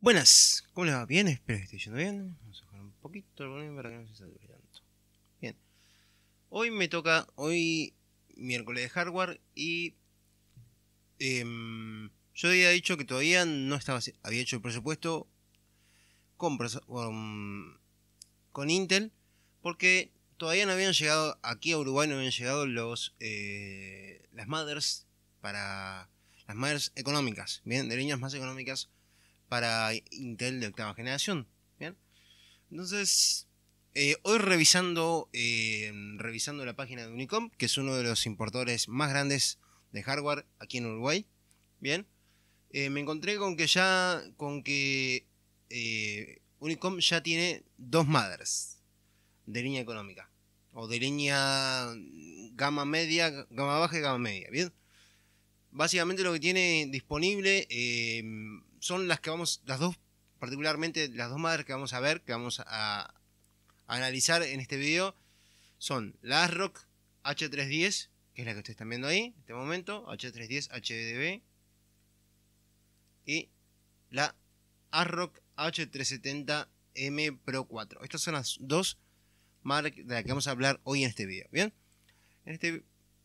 Buenas, ¿cómo les va? ¿Bien? Espero que esté yendo bien. Vamos a bajar un poquito el volumen para que no se salga tanto. Bien. Hoy me toca, hoy miércoles de hardware y em, yo había dicho que todavía no estaba, había hecho el presupuesto con, con, Intel porque todavía no habían llegado, aquí a Uruguay no habían llegado los, eh, las mothers para, las mothers económicas, bien, de líneas más económicas para Intel de octava generación. ¿bien? Entonces, eh, hoy revisando, eh, revisando la página de Unicom, que es uno de los importadores más grandes de hardware aquí en Uruguay, ¿bien? Eh, me encontré con que ya, con que Unicom ya tiene dos madres de línea económica, o de línea gama media, gama baja y gama media, ¿bien? Básicamente lo que tiene disponible son las que vamos, las dos, particularmente las dos madres que vamos a ver, que vamos a, analizar en este video, son la ASRock H310, que es la que ustedes están viendo ahí, en este momento, H310 HDB, y la ASRock H370M Pro 4. Estas son las dos madres de las que vamos a hablar hoy en este video, ¿bien? En este,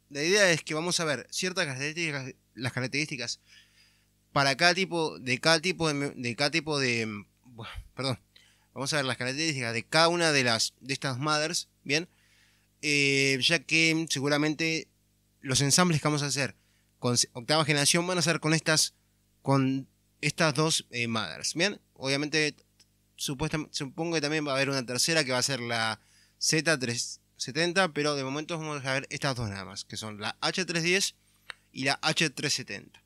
la idea es que vamos a ver ciertas características, las características para cada tipo, de cada tipo de, cada tipo de. Mm, perdón. Vamos a ver las características de cada una de las de estas mothers, ¿bien? Eh, ya que seguramente los ensambles que vamos a hacer con octava generación van a ser con estas. con estas dos eh, mothers. Bien, obviamente, supongo que también va a haber una tercera que va a ser la Z370, pero de momento vamos a ver estas dos nada más, que son la H310 y la H370.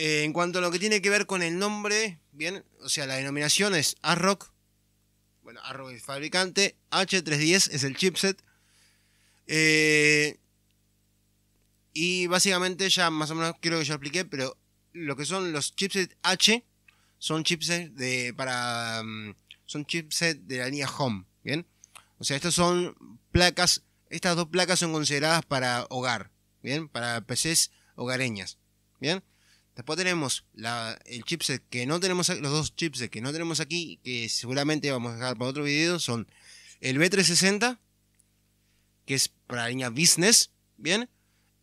Eh, en cuanto a lo que tiene que ver con el nombre, bien, o sea, la denominación es Arrock Bueno, Arrock es fabricante, H310 es el chipset. Eh, y básicamente ya más o menos creo que ya expliqué, pero lo que son los chipsets H son chipsets de para mm, son chipset de la línea Home, ¿bien? O sea, estas son placas, estas dos placas son consideradas para hogar, ¿bien? Para PCs hogareñas, ¿bien? Después tenemos el chipset que no tenemos los dos chipsets que no tenemos aquí, que seguramente vamos a dejar para otro video, son el B360, que es para la línea business, ¿bien?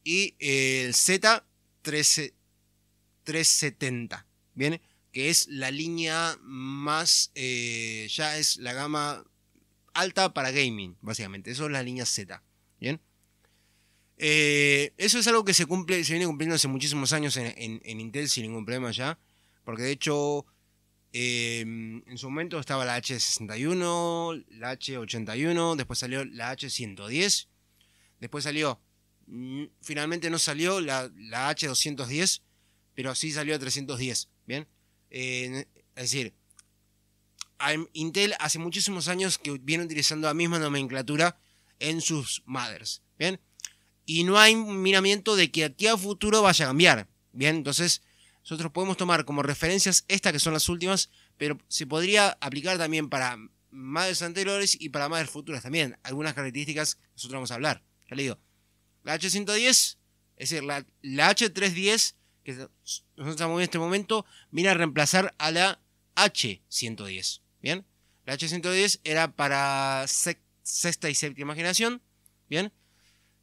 Y el Z370, ¿bien? Que es la línea más, eh, ya es la gama alta para gaming, básicamente. Eso es la línea Z, ¿bien? Eh, eso es algo que se cumple, se viene cumpliendo hace muchísimos años en, Intel sin ningún problema ya. Porque de hecho, em, en su momento estaba la H61, la H81, después salió la H110, después salió, mm, finalmente no salió la, H210, pero sí salió a 310, ¿bien? es decir, Intel hace muchísimos años que viene utilizando la misma nomenclatura en sus mothers, ¿bien? y no hay miramiento de que aquí a futuro vaya a cambiar. Bien, entonces nosotros podemos tomar como referencias estas que son las últimas, pero se podría aplicar también para madres anteriores y para madres futuras también. Algunas características nosotros vamos a hablar. Ya le digo, la H110, es decir, la, H310 que nosotros estamos en este momento, viene a reemplazar a la H110. Bien, la H110 era para sexta y séptima generación. Bien,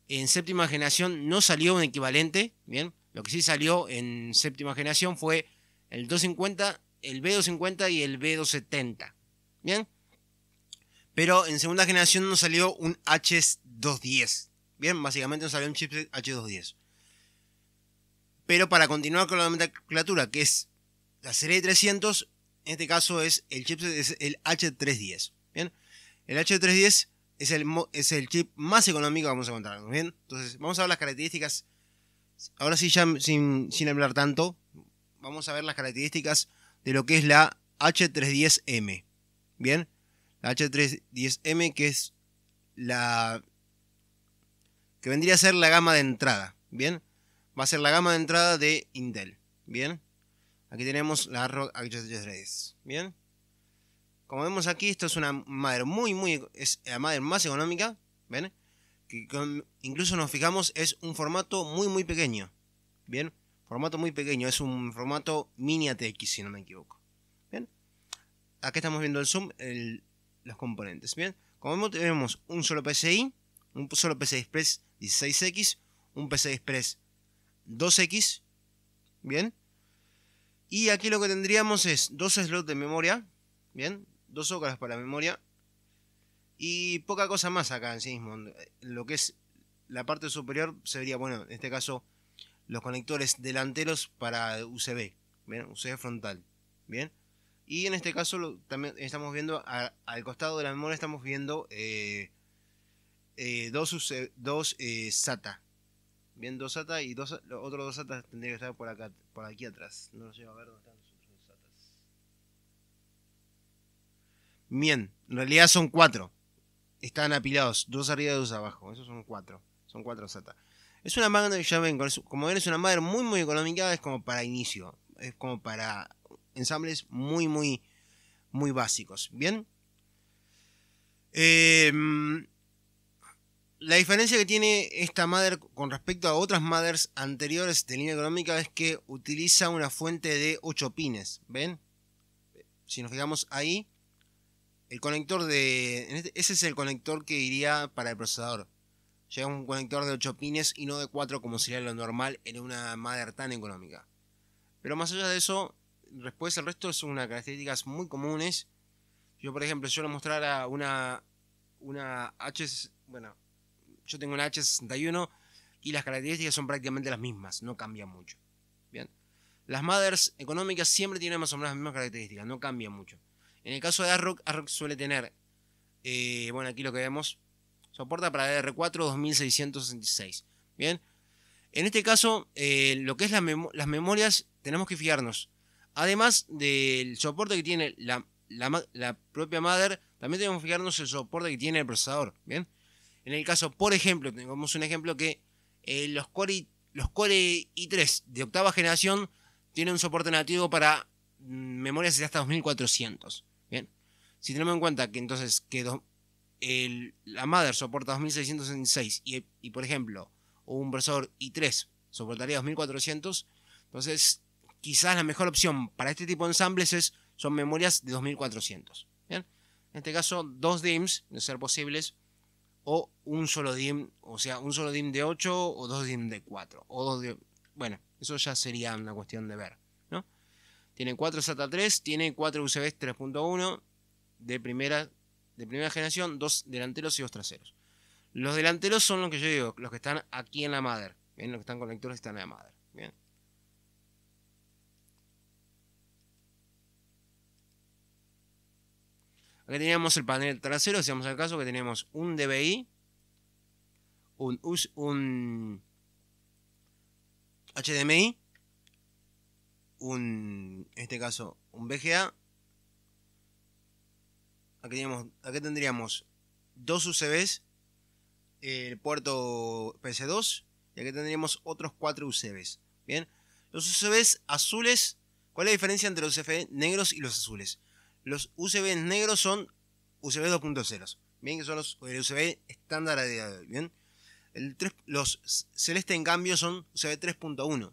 en séptima generación no salió un equivalente, ¿bien? Lo que sí salió en séptima generación fue el 250, el B250 y el B270, ¿bien? Pero en segunda generación no salió un H210, ¿bien? Básicamente no salió un chipset H210. Pero para continuar con la nomenclatura, que es la serie de 300, en este caso es el chipset es el H310. ¿bien? El H310 es el, es el chip más económico que vamos a encontrar, ¿bien? Entonces, vamos a ver las características, ahora sí ya sin, sin hablar tanto, vamos a ver las características de lo que es la H310M, ¿bien? La H310M que es la... que vendría a ser la gama de entrada, ¿bien? Va a ser la gama de entrada de Intel, ¿bien? Aquí tenemos la ROG H310, ¿bien? Como vemos aquí, esto es una madre muy, muy. Es la madre más económica. ¿Ven? Que incluso nos fijamos, es un formato muy, muy pequeño. ¿Bien? Formato muy pequeño. Es un formato mini ATX, si no me equivoco. ¿Bien? Aquí estamos viendo el zoom, el, los componentes. ¿Bien? Como vemos, tenemos un solo PCI, un solo PCI Express 16X, un PCI Express 2X. ¿Bien? Y aquí lo que tendríamos es dos slots de memoria, ¿bien? dos ócaras para memoria y poca cosa más acá en sí mismo. Lo que es la parte superior sería, bueno, en este caso, los conectores delanteros para USB, ¿bien? USB frontal, ¿bien? Y en este caso también estamos viendo, al costado de la memoria estamos viendo eh, eh, dos, eh, SATA, bien, dos SATA y dos, otros dos SATA tendría que estar por acá, por aquí atrás, no lo llevo a ver dónde está. Bien, en realidad son cuatro. Están apilados, dos arriba y dos abajo. Esos son cuatro. Son cuatro SATA. Es una madre que ya ven, como ven, es una madre muy, muy económica. Es como para inicio. Es como para ensambles muy, muy, muy básicos. Bien. Em, la diferencia que tiene esta madre con respecto a otras madres anteriores de línea económica es que utiliza una fuente de ocho pines. ¿Ven? Si nos fijamos ahí, el conector de. Este, ese es el conector que iría para el procesador. Llega un conector de 8 pines y no de 4 como sería lo normal en una madre tan económica. Pero más allá de eso, después el resto son unas características muy comunes. Yo, por ejemplo, yo le mostrara una, una H. Bueno, yo tengo una H61 y las características son prácticamente las mismas, no cambian mucho. Bien. Las mothers económicas siempre tienen más o menos las mismas características, no cambian mucho. En el caso de ARROC, ARROC suele tener, eh, bueno, aquí lo que vemos, soporta para DR4 2666. Bien, en este caso, eh, lo que es las memorias, tenemos que fijarnos. Además del soporte que tiene la, propia Mother, también tenemos que fijarnos el soporte que tiene el procesador. Bien, en el caso, por ejemplo, tenemos un ejemplo que eh, los, core, los Core i3 de octava generación tienen un soporte nativo para mm, memorias de hasta 2400. Bien. Si tenemos en cuenta que entonces que la Mother soporta 2666 y, por ejemplo un versor i3 soportaría 2400, entonces quizás la mejor opción para este tipo de ensambles es, son memorias de 2400. ¿bien? En este caso, dos dims de ser posibles, o un solo DIM, o sea, un solo DIM de 8 o dos DIM de 4, o dos Bueno, eso ya sería una cuestión de ver. Tiene 4 SATA 3, tiene 4 USB 3.1 de primera, de primera generación, dos delanteros y dos traseros. Los delanteros son los que yo digo, los que están aquí en la madre. ¿bien? Los que están conectados están en la madre. ¿bien? Acá teníamos el panel trasero, hacíamos el caso que tenemos un DBI, un HDMI un, en este caso, un BGA. Aquí, aquí tendríamos dos UCBs, el puerto PC2, y aquí tendríamos otros cuatro UCBs. Bien, los UCBs azules, ¿cuál es la diferencia entre los USB negros y los azules? Los UCBs negros son UCB 2.0, bien, que son los USB estándar a día de hoy, bien. los celestes, en cambio, son UCB 3.1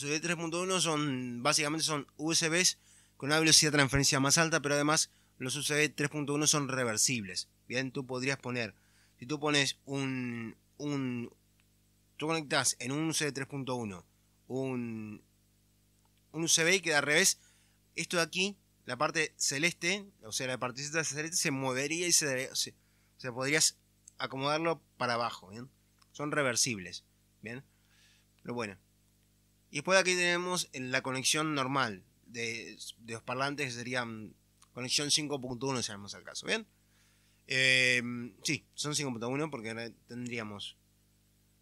los USB 3.1 son básicamente son USBs con una velocidad de transferencia más alta, pero además los USB 3.1 son reversibles. Bien, tú podrías poner, si tú pones un, un tú conectas en un USB 3.1 un, un USB y queda al revés, esto de aquí, la parte celeste, o sea, la parte celeste se movería y se, se, se podrías acomodarlo para abajo, ¿bien? Son reversibles, ¿bien? Pero bueno, y después aquí tenemos la conexión normal de, los parlantes, que sería mm, conexión 5.1, si llamamos el caso, ¿bien? Eh, sí, son 5.1 porque tendríamos...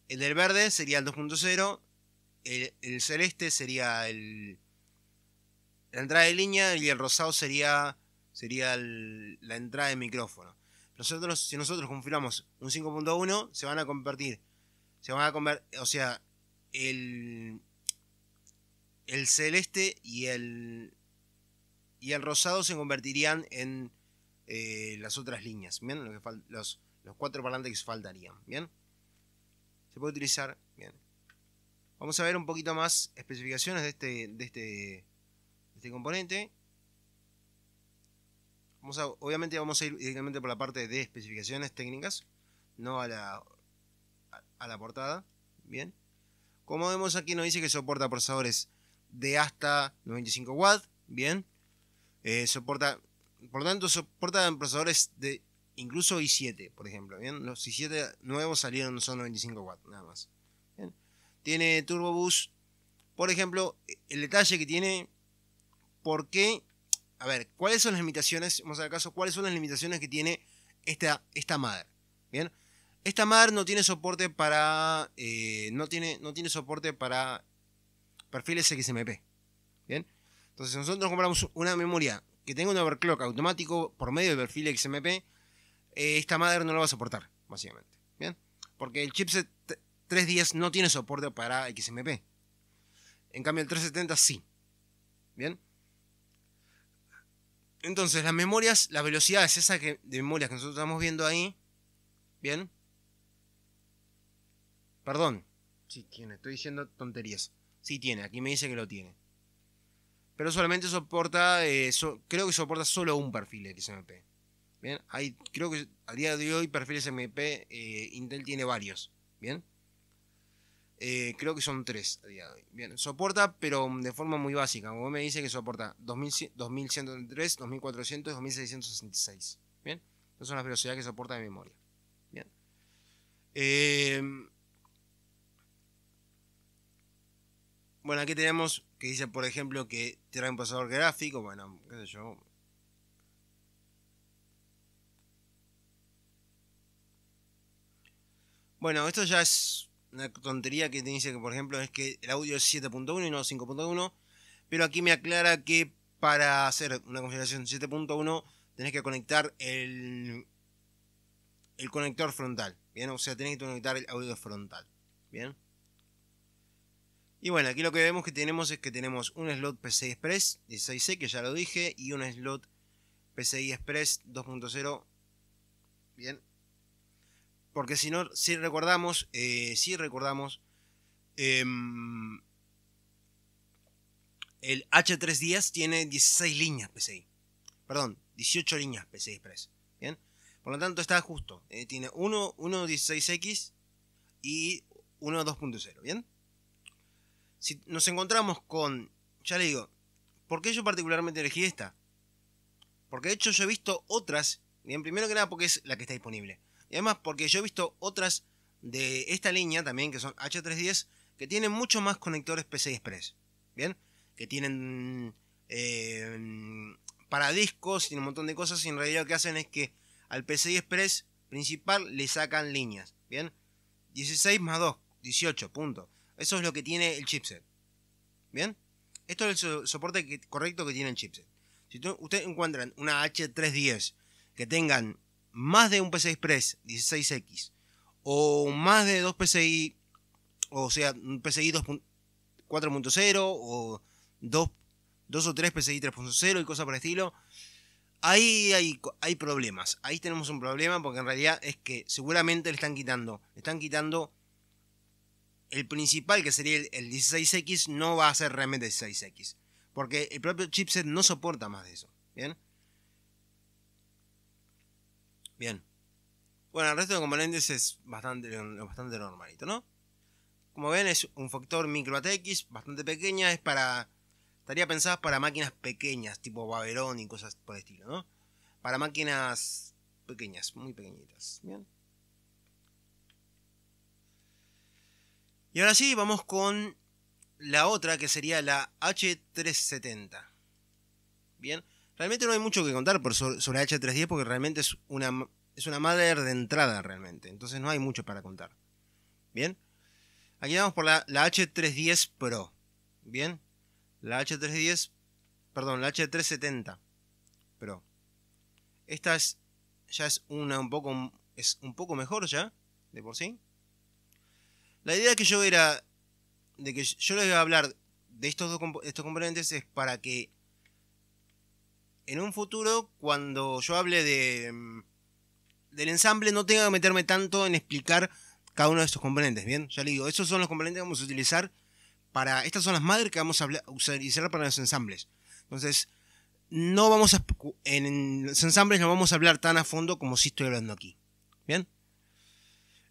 El del verde sería el 2.0, el, celeste sería el... La entrada de línea y el rosado sería, sería la entrada de micrófono. Nosotros, si nosotros configuramos un 5.1, se van a convertir. Se van a convertir. O sea, el, el celeste y el, y el rosado se convertirían en eh, las otras líneas, Los, cuatro parlantes que faltarían, ¿bien? Se puede utilizar, bien. Vamos a ver un poquito más especificaciones de este, de este, este componente. Vamos obviamente vamos a ir directamente por la parte de especificaciones técnicas, no a la, a, la portada, ¿bien? Como vemos aquí nos dice que soporta procesadores de hasta 95 watts, bien. Eh, soporta, por tanto, soporta procesadores de incluso i7, por ejemplo, bien. Los i7 nuevos salieron son 95 watts, nada más. Tiene Turbo Boost, por ejemplo, el detalle que tiene, ¿por qué? A ver, ¿cuáles son las limitaciones? Vamos a dar caso, ¿cuáles son las limitaciones que tiene esta, esta madre? Bien. Esta madre no tiene soporte para. Eh, no, tiene, no tiene soporte para perfiles XMP. ¿Bien? Entonces, si nosotros compramos una memoria que tenga un overclock automático por medio del perfil XMP, eh, esta madre no lo va a soportar, básicamente. ¿Bien? Porque el chipset 310 no tiene soporte para XMP. En cambio, el 370 sí. ¿Bien? Entonces, las memorias, las velocidades esas de memorias que nosotros estamos viendo ahí. ¿Bien? Perdón. Sí, estoy diciendo tonterías. Sí tiene, aquí me dice que lo tiene. Pero solamente soporta, eh, creo que soporta solo un perfil XMP. Bien, Hay, creo que a día de hoy perfiles MP eh, Intel tiene varios. Bien. Eh, creo que son tres a día de hoy. Bien, soporta, pero de forma muy básica. Como me dice que soporta 2133, 2400 y 2666. Bien, esas son las velocidades que soporta de memoria. Bien. Bueno, aquí tenemos que dice, por ejemplo, que tiene un pasador gráfico. Bueno, qué sé yo. Bueno, esto ya es una tontería que te dice que, por ejemplo, es que el audio es 7.1 y no 5.1. Pero aquí me aclara que para hacer una configuración 7.1 tenés que conectar el, el conector frontal. Bien, o sea, tenés que conectar el audio frontal. Bien. Y bueno, aquí lo que vemos que tenemos es que tenemos un slot PCI Express 16C, que ya lo dije, y un slot PCI Express 2.0. Bien. Porque si no, si recordamos, eh, si recordamos, em, el H310 3 tiene 16 líneas PCI. Perdón, 18 líneas PCI Express. Bien. Por lo tanto, está justo. Eh, tiene uno, uno x y 1.2.0, 2.0. Bien si nos encontramos con, ya le digo, ¿por qué yo particularmente elegí esta? Porque de hecho yo he visto otras, bien, primero que nada porque es la que está disponible. Y además porque yo he visto otras de esta línea también, que son H310, que tienen mucho más conectores PCI Express, bien, que tienen eh, para discos y un montón de cosas, y en realidad lo que hacen es que al PCI Express principal le sacan líneas, bien, 16 más 2, 18, punto. Eso es lo que tiene el chipset. ¿Bien? Esto es el soporte correcto que tiene el chipset. Si ustedes encuentran una H310 que tengan más de un PCI Express 16X o más de dos PCI, o sea, un PCI 4.0 o dos, o tres PCI 3.0 y cosas por el estilo, ahí hay, hay problemas. Ahí tenemos un problema porque en realidad es que seguramente le están quitando, le están quitando el principal, que sería el, 16X, no va a ser realmente 16X. Porque el propio chipset no soporta más de eso. ¿Bien? Bien. Bueno, el resto de componentes es bastante, bastante normalito, ¿no? Como ven, es un factor micro ATX bastante pequeña. Es para. Estaría pensada para máquinas pequeñas, tipo Baberón y cosas por el estilo, ¿no? Para máquinas pequeñas, muy pequeñitas. Bien. Y ahora sí, vamos con la otra que sería la H370. Bien, realmente no hay mucho que contar por sobre la H310 porque realmente es una, es una madre de entrada realmente. Entonces no hay mucho para contar. Bien, aquí vamos por la, H310 Pro. Bien, la H310, perdón, la H370 Pro. Esta ya es una un poco, es un poco mejor ya, de por sí. La idea que yo era de que yo les voy a hablar de estos estos componentes es para que en un futuro, cuando yo hable de mm, del ensamble, no tenga que meterme tanto en explicar cada uno de estos componentes, ¿bien? Ya le digo, esos son los componentes que vamos a utilizar para... Estas son las madres que vamos a utilizar para los ensambles. Entonces, no vamos En los ensambles no vamos a hablar tan a fondo como si estoy hablando aquí, ¿bien?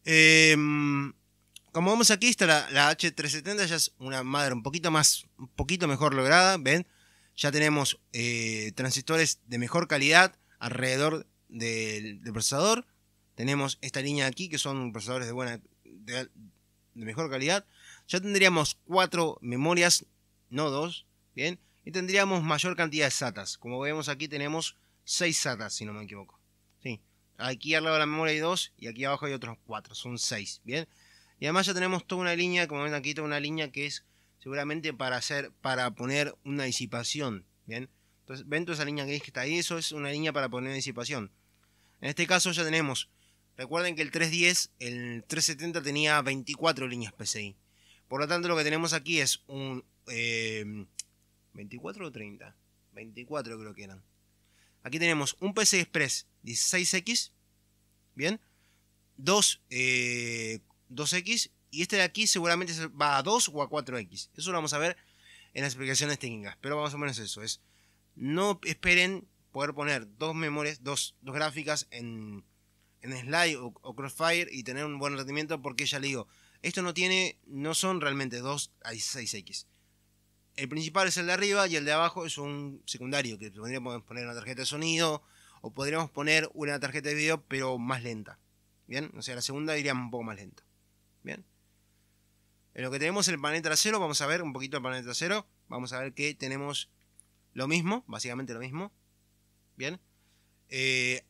Eh, como vemos aquí, está la, H370, ya es una madre un poquito más, un poquito mejor lograda, ¿ven? Ya tenemos eh, transistores de mejor calidad alrededor del, procesador. Tenemos esta línea aquí, que son procesadores de buena, de, mejor calidad. Ya tendríamos cuatro memorias, no dos, ¿bien? Y tendríamos mayor cantidad de SATAs. Como vemos aquí tenemos seis SATAs, si no me equivoco. Sí. Aquí al lado de la memoria hay dos y aquí abajo hay otros cuatro, son seis, ¿bien? Y además ya tenemos toda una línea, como ven aquí, toda una línea que es seguramente para hacer, para poner una disipación. Bien, entonces ven toda esa línea que está ahí, eso es una línea para poner disipación. En este caso ya tenemos, recuerden que el 310, el 370 tenía 24 líneas PCI. Por lo tanto, lo que tenemos aquí es un 24 eh, o 30, 24 creo que eran. Aquí tenemos un PCI Express 16X, bien, dos eh, 2X y este de aquí seguramente va a 2 o a 4X. Eso lo vamos a ver en las explicaciones técnicas, pero más o menos eso es. No esperen poder poner dos memorias, dos, dos gráficas en, Slide o, Crossfire y tener un buen rendimiento porque ya le digo, esto no tiene, no son realmente 2 a 6 x El principal es el de arriba y el de abajo es un secundario que podríamos poner una tarjeta de sonido o podríamos poner una tarjeta de video pero más lenta. Bien, o sea, la segunda iría un poco más lenta. Bien. En lo que tenemos el panel trasero, vamos a ver un poquito el panel trasero. Vamos a ver que tenemos lo mismo, básicamente lo mismo. Bien. Eh,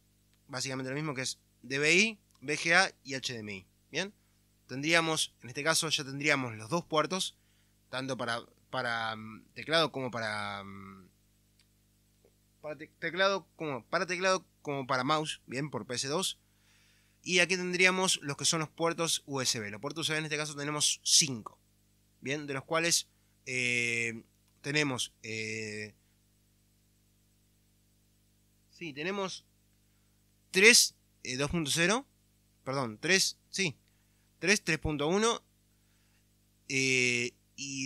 básicamente lo mismo que es DBI, VGA y HDMI. Bien. Tendríamos, en este caso ya tendríamos los dos puertos, tanto para, para mm, teclado como para... Mm, para teclado, como, para teclado como para mouse, bien, por PS2. Y aquí tendríamos los que son los puertos USB. Los puertos USB en este caso tenemos 5. Bien, de los cuales eh, tenemos... Eh, sí, tenemos 3 2.0. Eh, perdón, 3, sí. 3 3.1 y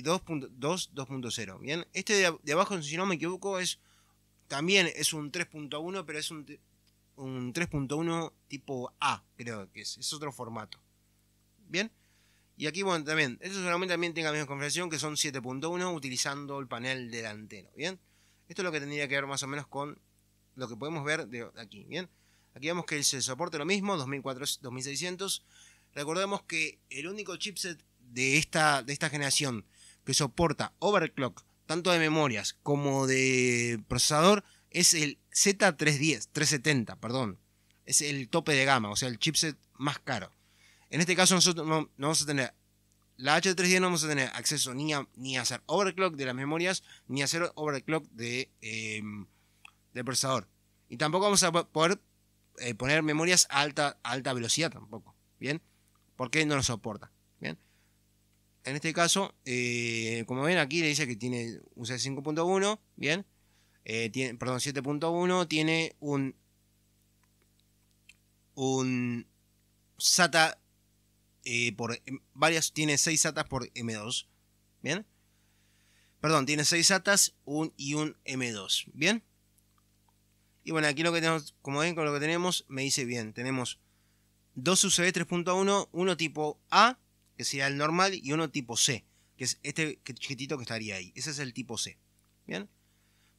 2.2 2.0. Bien, este de, abajo, si no me equivoco, es también es un 3.1, pero es un un 3.1 tipo A, creo que es, es otro formato. Bien, y aquí, bueno, también, esto solamente también tenga la misma configuración que son 7.1 utilizando el panel delantero. Bien, esto es lo que tendría que ver más o menos con lo que podemos ver de aquí. Bien, aquí vemos que se soporte lo mismo, 2004 2600. Recordemos que el único chipset de esta, de esta generación que soporta overclock tanto de memorias como de procesador es el Z310, 370, perdón. Es el tope de gama, o sea, el chipset más caro. En este caso nosotros no, vamos a tener la H310 no vamos a tener acceso ni a, ni hacer overclock de las memorias, ni a hacer overclock de, em, del procesador. Y tampoco vamos a poder eh, poner memorias a alta, alta velocidad tampoco. ¿Bien? Porque no lo soporta. ¿Bien? En este caso, eh, como ven aquí, le dice que tiene un 5.1. ¿Bien? Eh, tiene, perdón, 7.1 tiene un, un SATA eh, por em, varias, tiene 6 SATAs por M2, ¿bien? Perdón, tiene 6 SATAs y un M2, ¿bien? Y bueno, aquí lo que tenemos, como ven con lo que tenemos, me dice bien, tenemos dos UCB 3.1, uno tipo A, que sería el normal, y uno tipo C, que es este chiquitito que estaría ahí. Ese es el tipo C. ¿Bien?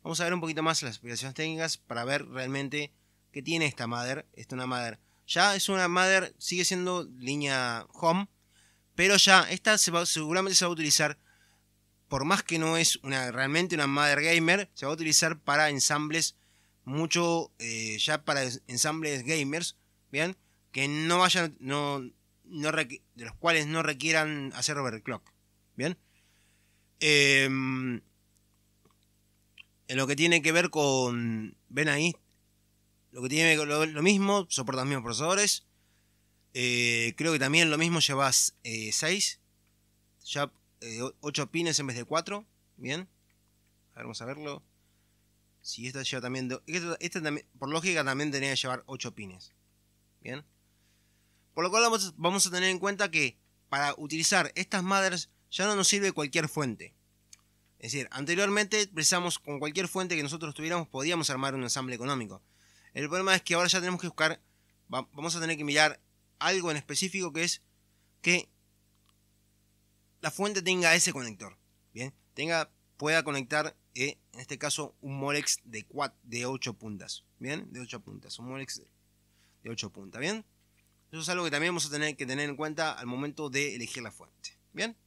Vamos a ver un poquito más las explicaciones técnicas para ver realmente qué tiene esta Mother. Esta una Mother. Ya es una Mother, sigue siendo línea Home, pero ya esta seguramente se va a utilizar, por más que no es realmente una Mother Gamer, se va a utilizar para ensambles mucho, eh, ya para ensambles gamers, ¿bien? Que no vayan, no, de los cuales no requieran hacer overclock, ¿bien? Eh, en lo que tiene que ver con. Ven ahí. Lo que tiene lo, mismo, soporta los mismos procesadores. Eh, creo que también lo mismo llevas 6. Eh, ya 8 eh, pines en vez de 4. Bien. A ver, vamos a verlo. Si esta lleva también. esta, también, por lógica también tenía que llevar 8 pines. Bien. Por lo cual vamos, vamos a tener en cuenta que para utilizar estas madres ya no nos sirve cualquier fuente. Es decir, anteriormente precisamos con cualquier fuente que nosotros tuviéramos podíamos armar un ensamble económico. El problema es que ahora ya tenemos que buscar, vamos a tener que mirar algo en específico que es que la fuente tenga ese conector, bien, tenga pueda conectar eh, en este caso un Molex de de 8 puntas, bien, de 8 puntas, un Molex de 8 puntas, bien. Eso es algo que también vamos a tener que tener en cuenta al momento de elegir la fuente, bien.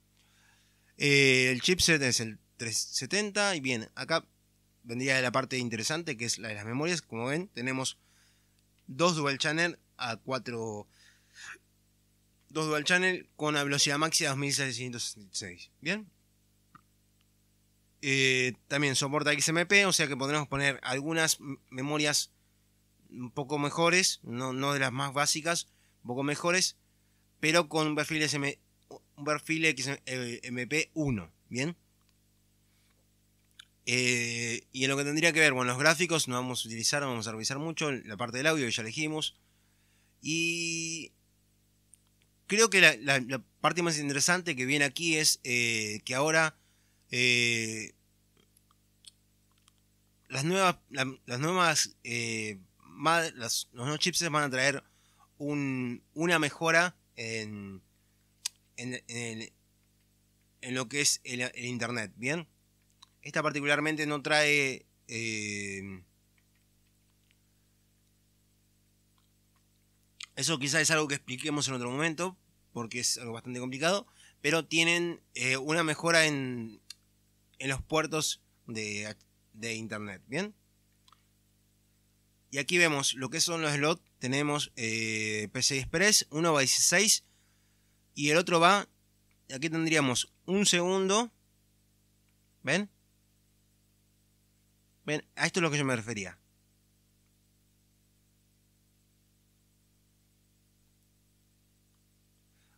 Eh, el chipset es el 370. Y bien, acá vendría de la parte interesante que es la de las memorias. Como ven, tenemos dos dual channel a 4. Dos dual channel con la velocidad máxima de 2666. Bien. Eh, también soporta XMP, o sea que podremos poner algunas memorias un poco mejores, no, de las más básicas, un poco mejores, pero con un perfil, un perfil XMP1. Eh, bien. Eh, y en lo que tendría que ver con los gráficos, no vamos a utilizar, vamos a revisar mucho. La parte del audio que ya elegimos. Y creo que la, parte más interesante que viene aquí es eh, que ahora eh, las nuevas, las nuevas los nuevos chips van a traer una mejora en, lo que es el internet. Bien esta particularmente no trae... Eh, eso quizás es algo que expliquemos en otro momento, porque es algo bastante complicado, pero tienen eh, una mejora en, en los puertos de, internet, ¿bien? Y aquí vemos lo que son los slots, tenemos eh, PCI Express, uno va a 16 y el otro va, aquí tendríamos un segundo, ¿ven? Bien, a esto es lo que yo me refería.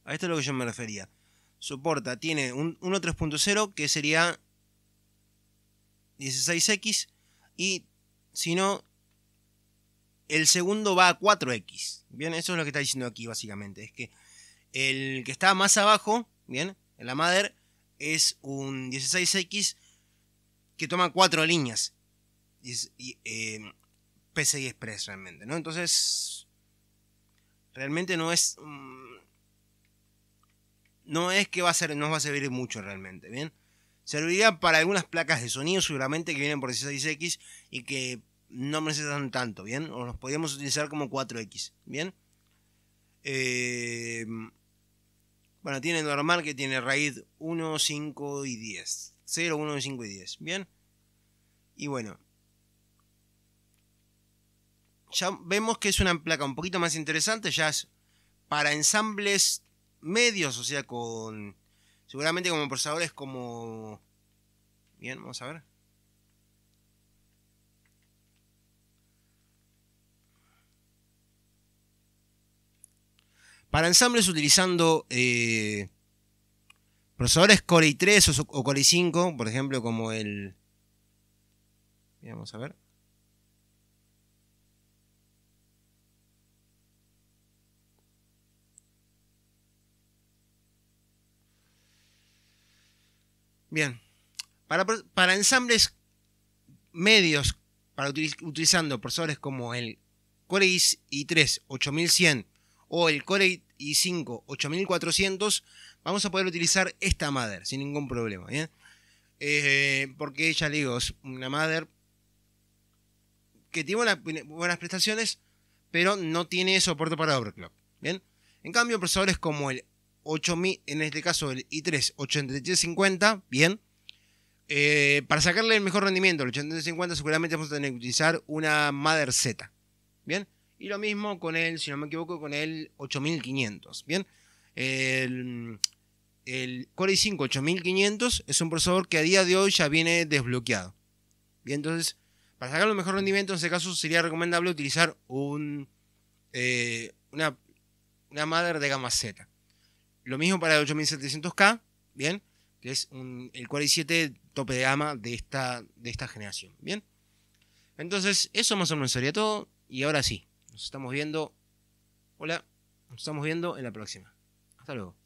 A esto es lo que yo me refería. Soporta, tiene un, 1.3.0 3.0 que sería 16x y si no, el segundo va a 4x. Bien, eso es lo que está diciendo aquí básicamente. Es que el que está más abajo, bien, en la madre, es un 16x que toma 4 líneas y em, PCI Express realmente, ¿no? Entonces, realmente no es... Mm, no es que va a ser, nos va a servir mucho realmente, ¿bien? Serviría para algunas placas de sonido seguramente que vienen por 16X y que no necesitan tanto, ¿bien? O los podríamos utilizar como 4X, ¿bien? Em, bueno, tiene normal que tiene raíz 1, 5 y 10. 0, 1, 5 y 10, ¿bien? Y bueno, ya vemos que es una placa un poquito más interesante, ya es para ensambles medios, o sea, con seguramente como procesadores como... Bien, vamos a ver. Para ensambles utilizando eh, procesadores Core i3 o, o Core i5, por ejemplo, como el... Vamos a ver. Bien. Para, para ensambles medios, para utilizando procesadores como el Core i3 8100 o el Core i5 8400, vamos a poder utilizar esta madre sin ningún problema. ¿bien? Eh, porque ya le digo, es una madre que tiene buenas prestaciones, pero no tiene soporte para overclock. ¿bien? En cambio, procesadores como el 8000 en este caso el i3 8350, bien. Eh, para sacarle el mejor rendimiento al 8350 seguramente vamos a tener que utilizar una Mother Z, bien. Y lo mismo con el, si no me equivoco, con el 8500, bien. El, el Core i5 8500 es un procesador que a día de hoy ya viene desbloqueado. Bien, entonces, para sacar el mejor rendimiento, en este caso sería recomendable utilizar un, eh, una, una, madre de gama Z. Lo mismo para el 8700K, ¿bien? Que es el 47 tope de gama de esta, de esta generación, ¿bien? Entonces, eso más o menos sería todo. Y ahora sí, nos estamos viendo. Hola, nos estamos viendo en la próxima. Hasta luego.